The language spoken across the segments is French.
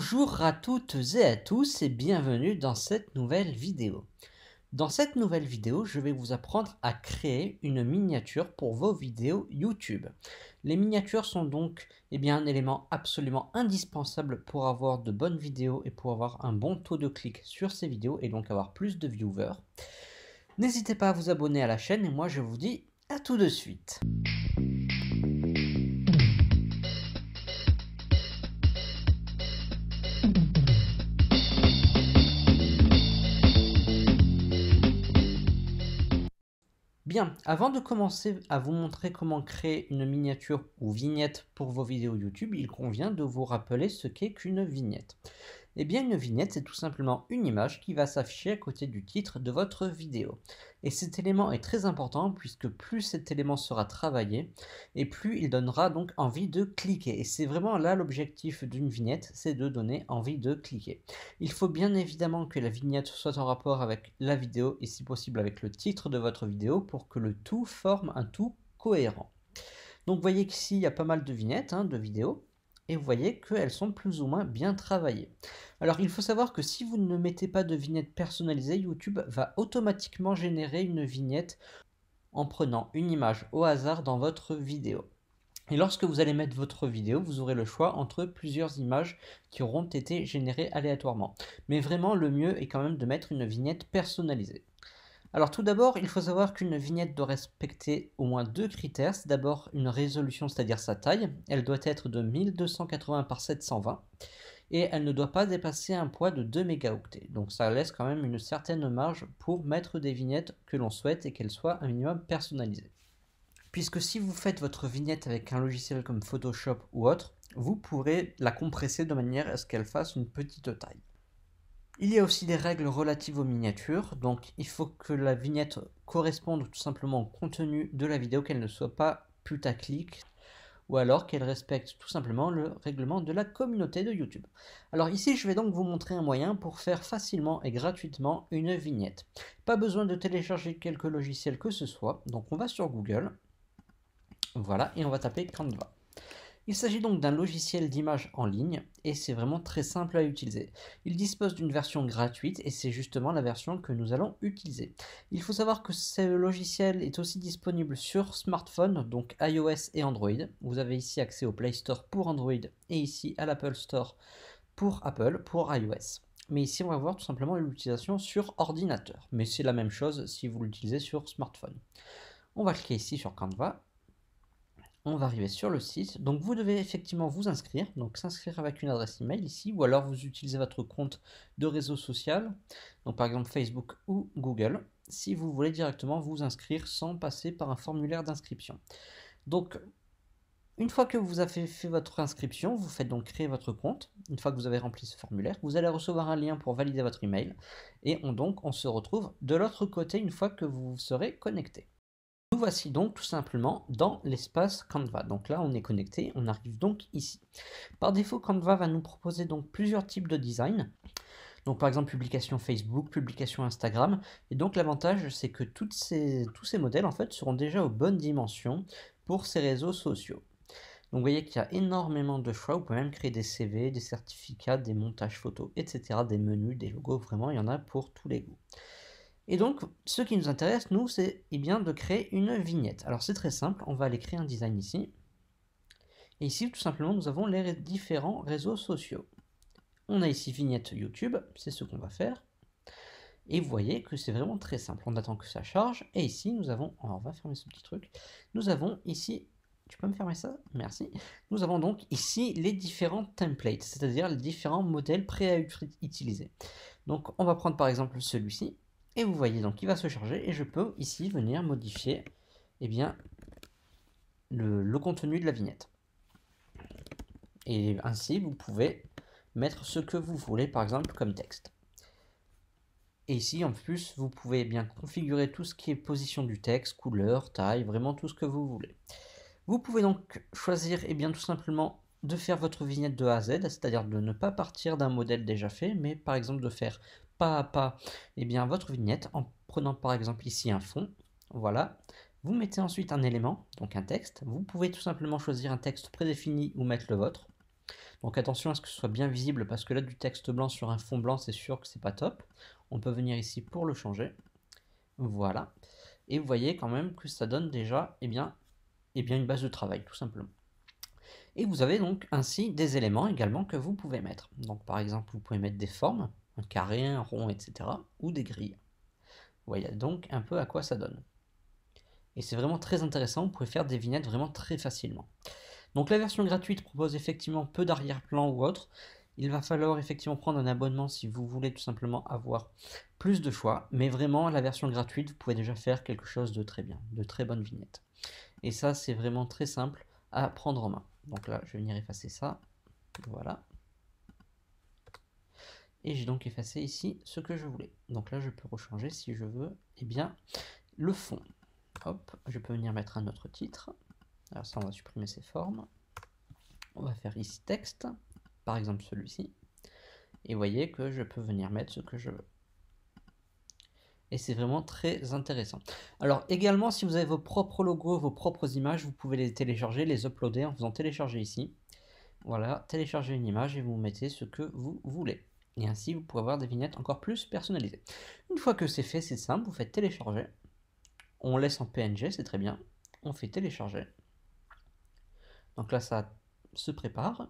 Bonjour à toutes et à tous et bienvenue dans cette nouvelle vidéo. Dans cette nouvelle vidéo, je vais vous apprendre à créer une miniature pour vos vidéos YouTube. Les miniatures sont donc eh bien, un élément absolument indispensable pour avoir de bonnes vidéos et pour avoir un bon taux de clic sur ces vidéos et donc avoir plus de viewers. N'hésitez pas à vous abonner à la chaîne et moi je vous dis à tout de suite. Bien, avant de commencer à vous montrer comment créer une miniature ou vignette pour vos vidéos YouTube, il convient de vous rappeler ce qu'est qu'une vignette. Eh bien, une vignette, c'est tout simplement une image qui va s'afficher à côté du titre de votre vidéo. Et cet élément est très important puisque plus cet élément sera travaillé et plus il donnera donc envie de cliquer. Et c'est vraiment là l'objectif d'une vignette, c'est de donner envie de cliquer. Il faut bien évidemment que la vignette soit en rapport avec la vidéo et si possible avec le titre de votre vidéo pour que le tout forme un tout cohérent. Donc vous voyez qu'ici il y a pas mal de vignettes, hein, de vidéos, et vous voyez qu'elles sont plus ou moins bien travaillées. Alors il faut savoir que si vous ne mettez pas de vignette personnalisée, YouTube va automatiquement générer une vignette en prenant une image au hasard dans votre vidéo. Et lorsque vous allez mettre votre vidéo, vous aurez le choix entre plusieurs images qui auront été générées aléatoirement. Mais vraiment, le mieux est quand même de mettre une vignette personnalisée. Alors tout d'abord, il faut savoir qu'une vignette doit respecter au moins deux critères. C'est d'abord une résolution, c'est-à-dire sa taille. Elle doit être de 1280 par 720 et elle ne doit pas dépasser un poids de 2 mégaoctets. Donc ça laisse quand même une certaine marge pour mettre des vignettes que l'on souhaite et qu'elles soient un minimum personnalisées. Puisque si vous faites votre vignette avec un logiciel comme Photoshop ou autre, vous pourrez la compresser de manière à ce qu'elle fasse une petite taille. Il y a aussi des règles relatives aux miniatures, donc il faut que la vignette corresponde tout simplement au contenu de la vidéo, qu'elle ne soit pas putaclic, ou alors qu'elle respecte tout simplement le règlement de la communauté de YouTube. Alors ici, je vais donc vous montrer un moyen pour faire facilement et gratuitement une vignette. Pas besoin de télécharger quelques logiciels que ce soit, donc on va sur Google, voilà, et on va taper Canva. Il s'agit donc d'un logiciel d'image en ligne et c'est vraiment très simple à utiliser. Il dispose d'une version gratuite et c'est justement la version que nous allons utiliser. Il faut savoir que ce logiciel est aussi disponible sur smartphone, donc iOS et Android. Vous avez ici accès au Play Store pour Android et ici à l'Apple Store pour Apple, pour iOS mais ici on va voir tout simplement l'utilisation sur ordinateur. Mais c'est la même chose si vous l'utilisez sur smartphone. On va cliquer ici sur Canva on va arriver sur le site. Donc vous devez effectivement vous inscrire, donc s'inscrire avec une adresse email ici, ou alors vous utilisez votre compte de réseau social, donc par exemple Facebook ou Google, si vous voulez directement vous inscrire sans passer par un formulaire d'inscription. Donc une fois que vous avez fait votre inscription, vous faites donc créer votre compte. Une fois que vous avez rempli ce formulaire, vous allez recevoir un lien pour valider votre email. Et donc, on se retrouve de l'autre côté une fois que vous serez connecté voici donc tout simplement dans l'espace Canva. Donc là, on est connecté, on arrive donc ici. Par défaut, Canva va nous proposer donc plusieurs types de design. Donc par exemple publication Facebook, publication Instagram. Et donc l'avantage c'est que tous ces modèles en fait seront déjà aux bonnes dimensions pour ces réseaux sociaux. Donc vous voyez qu'il y a énormément de choix, vous pouvez même créer des CV, des certificats, des montages photos, etc., des menus, des logos, vraiment il y en a pour tous les goûts. Et donc, ce qui nous intéresse, nous, c'est eh bien de créer une vignette. Alors c'est très simple, on va aller créer un design ici. Et ici, tout simplement, nous avons les différents réseaux sociaux. On a ici vignette YouTube, c'est ce qu'on va faire. Et vous voyez que c'est vraiment très simple. On attend que ça charge. Et ici, nous avons... Alors, oh, on va fermer ce petit truc. Nous avons ici... Tu peux me fermer ça Merci. Nous avons donc ici les différents templates, c'est-à-dire les différents modèles prêts à utiliser. Donc, on va prendre par exemple celui-ci. Et vous voyez donc il va se charger et je peux ici venir modifier et eh bien, le, contenu de la vignette. Et ainsi vous pouvez mettre ce que vous voulez par exemple comme texte. Et ici, en plus, vous pouvez bien configurer tout ce qui est position du texte, couleur, taille, vraiment tout ce que vous voulez. Vous pouvez donc choisir, et eh bien tout simplement, de faire votre vignette de A à Z, c'est-à-dire de ne pas partir d'un modèle déjà fait, mais par exemple de faire pas à pas eh bien, votre vignette en prenant par exemple ici un fond. Voilà. Vous mettez ensuite un élément, donc un texte. Vous pouvez tout simplement choisir un texte prédéfini ou mettre le vôtre. Donc attention à ce que ce soit bien visible parce que là du texte blanc sur un fond blanc c'est sûr que c'est pas top. On peut venir ici pour le changer. Voilà. Et vous voyez quand même que ça donne déjà eh bien, et eh bien une base de travail tout simplement. Et vous avez donc ainsi des éléments également que vous pouvez mettre. Donc par exemple vous pouvez mettre des formes carré, un rond, etc., ou des grilles. Voilà donc un peu à quoi ça donne. Et c'est vraiment très intéressant, vous pouvez faire des vignettes vraiment très facilement. Donc la version gratuite propose effectivement peu d'arrière-plan ou autre. Il va falloir effectivement prendre un abonnement si vous voulez tout simplement avoir plus de choix. Mais vraiment, la version gratuite, vous pouvez déjà faire quelque chose de très bien, de très bonne vignette. Et ça, c'est vraiment très simple à prendre en main. Donc là, je vais venir effacer ça. Voilà. Et j'ai donc effacé ici ce que je voulais. Donc là, je peux rechanger si je veux, eh bien, le fond. Hop, je peux venir mettre un autre titre. Alors ça, on va supprimer ces formes. On va faire ici texte, par exemple celui-ci. Et vous voyez que je peux venir mettre ce que je veux. Et c'est vraiment très intéressant. Alors également, si vous avez vos propres logos, vos propres images, vous pouvez les télécharger, les uploader en faisant télécharger ici. Voilà, télécharger une image et vous mettez ce que vous voulez et ainsi vous pouvez avoir des vignettes encore plus personnalisées. Une fois que c'est fait, c'est simple, vous faites télécharger, on laisse en PNG, c'est très bien, on fait télécharger. Donc là, ça se prépare,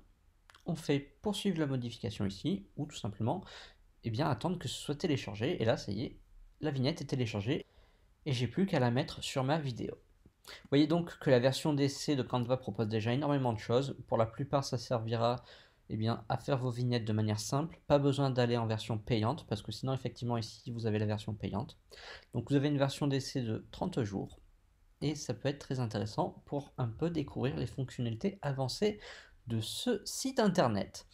on fait poursuivre la modification ici, ou tout simplement, eh bien, attendre que ce soit téléchargé, et là, ça y est, la vignette est téléchargée, et j'ai plus qu'à la mettre sur ma vidéo. Vous voyez donc que la version d'essai de Canva propose déjà énormément de choses. Pour la plupart, ça servira eh bien, à faire vos vignettes de manière simple. Pas besoin d'aller en version payante, parce que sinon, effectivement, ici, vous avez la version payante. Donc, vous avez une version d'essai de 30 jours, et ça peut être très intéressant pour un peu découvrir les fonctionnalités avancées de ce site internet.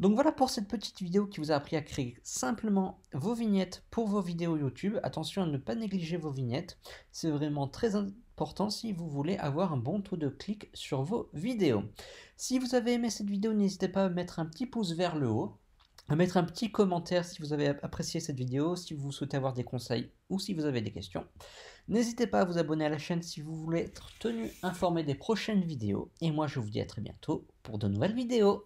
Donc voilà pour cette petite vidéo qui vous a appris à créer simplement vos vignettes pour vos vidéos YouTube. Attention à ne pas négliger vos vignettes, c'est vraiment très important si vous voulez avoir un bon taux de clic sur vos vidéos. Si vous avez aimé cette vidéo, n'hésitez pas à mettre un petit pouce vers le haut à mettre un petit commentaire si vous avez apprécié cette vidéo, si vous souhaitez avoir des conseils ou si vous avez des questions. N'hésitez pas à vous abonner à la chaîne si vous voulez être tenu informé des prochaines vidéos. Et moi je vous dis à très bientôt pour de nouvelles vidéos.